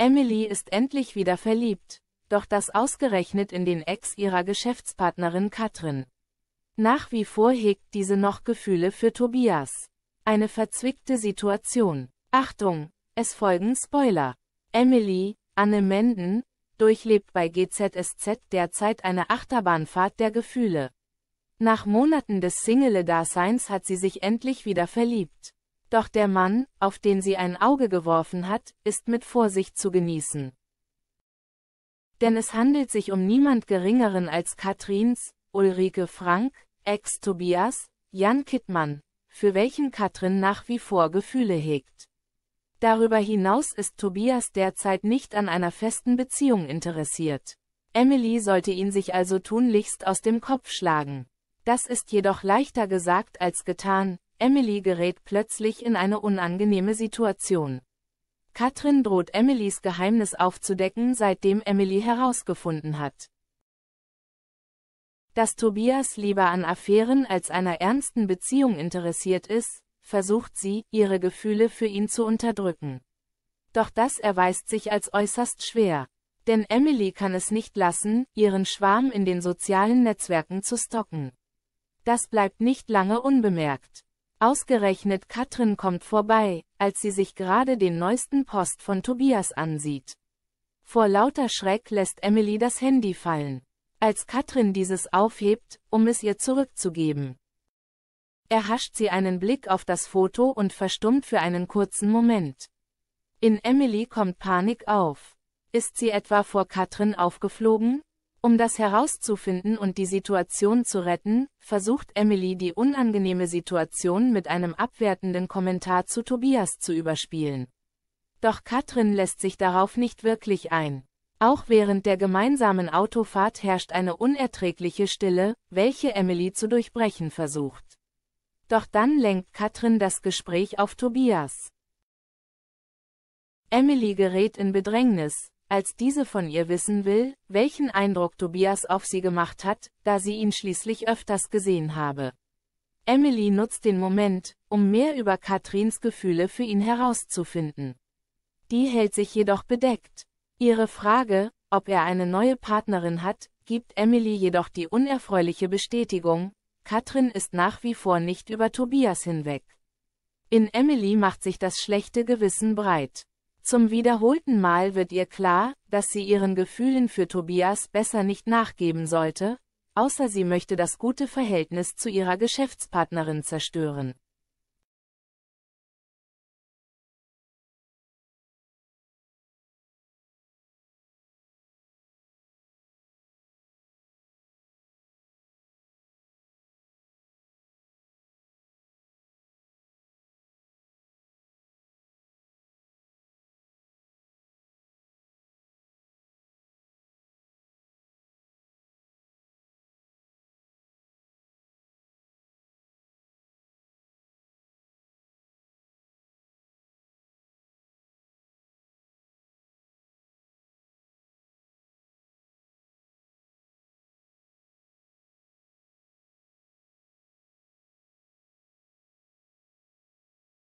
Emily ist endlich wieder verliebt, doch das ausgerechnet in den Ex ihrer Geschäftspartnerin Katrin. Nach wie vor hegt diese noch Gefühle für Tobias. Eine verzwickte Situation. Achtung, es folgen Spoiler. Emily, Anne Menden, durchlebt bei GZSZ derzeit eine Achterbahnfahrt der Gefühle. Nach Monaten des Single-Daseins hat sie sich endlich wieder verliebt. Doch der Mann, auf den sie ein Auge geworfen hat, ist mit Vorsicht zu genießen. Denn es handelt sich um niemand Geringeren als Katrins, Ulrike Frank, Ex-Tobias, Jan Kittmann, für welchen Katrin nach wie vor Gefühle hegt. Darüber hinaus ist Tobias derzeit nicht an einer festen Beziehung interessiert. Emily sollte ihn sich also tunlichst aus dem Kopf schlagen. Das ist jedoch leichter gesagt als getan, Emily gerät plötzlich in eine unangenehme Situation. Katrin droht Emilys Geheimnis aufzudecken, seitdem Emily herausgefunden hat, dass Tobias lieber an Affären als einer ernsten Beziehung interessiert ist, versucht sie, ihre Gefühle für ihn zu unterdrücken. Doch das erweist sich als äußerst schwer. Denn Emily kann es nicht lassen, ihren Schwarm in den sozialen Netzwerken zu stocken. Das bleibt nicht lange unbemerkt. Ausgerechnet Katrin kommt vorbei, als sie sich gerade den neuesten Post von Tobias ansieht. Vor lauter Schreck lässt Emily das Handy fallen. Als Katrin dieses aufhebt, um es ihr zurückzugeben. Erhascht sie einen Blick auf das Foto und verstummt für einen kurzen Moment. In Emily kommt Panik auf. Ist sie etwa vor Katrin aufgeflogen? Um das herauszufinden und die Situation zu retten, versucht Emily die unangenehme Situation mit einem abwertenden Kommentar zu Tobias zu überspielen. Doch Katrin lässt sich darauf nicht wirklich ein. Auch während der gemeinsamen Autofahrt herrscht eine unerträgliche Stille, welche Emily zu durchbrechen versucht. Doch dann lenkt Katrin das Gespräch auf Tobias. Emily gerät in Bedrängnis, als diese von ihr wissen will, welchen Eindruck Tobias auf sie gemacht hat, da sie ihn schließlich öfters gesehen habe. Emily nutzt den Moment, um mehr über Katrins Gefühle für ihn herauszufinden. Die hält sich jedoch bedeckt. Ihre Frage, ob er eine neue Partnerin hat, gibt Emily jedoch die unerfreuliche Bestätigung, Katrin ist nach wie vor nicht über Tobias hinweg. In Emily macht sich das schlechte Gewissen breit. Zum wiederholten Mal wird ihr klar, dass sie ihren Gefühlen für Tobias besser nicht nachgeben sollte, außer sie möchte das gute Verhältnis zu ihrer Geschäftspartnerin zerstören.